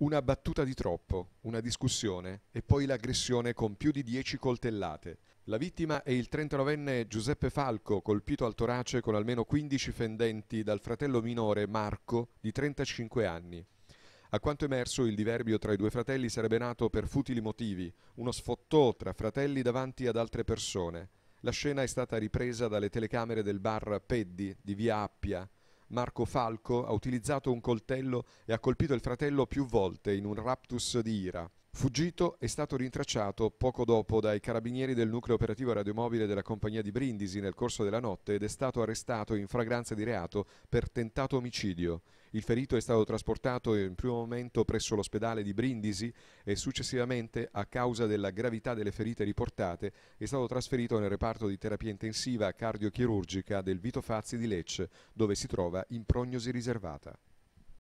Una battuta di troppo, una discussione e poi l'aggressione con più di 10 coltellate. La vittima è il 39enne Giuseppe Falco, colpito al torace con almeno 15 fendenti dal fratello minore Marco, di 35 anni. A quanto emerso, il diverbio tra i due fratelli sarebbe nato per futili motivi, uno sfottò tra fratelli davanti ad altre persone. La scena è stata ripresa dalle telecamere del bar Peddi di via Appia, Marco Falco ha utilizzato un coltello e ha colpito il fratello più volte in un raptus di ira. Fuggito è stato rintracciato poco dopo dai carabinieri del nucleo operativo radiomobile della compagnia di Brindisi nel corso della notte ed è stato arrestato in fragranza di reato per tentato omicidio. Il ferito è stato trasportato in primo momento presso l'ospedale di Brindisi e successivamente, a causa della gravità delle ferite riportate, è stato trasferito nel reparto di terapia intensiva cardiochirurgica del Vito Fazzi di Lecce, dove si trova in prognosi riservata.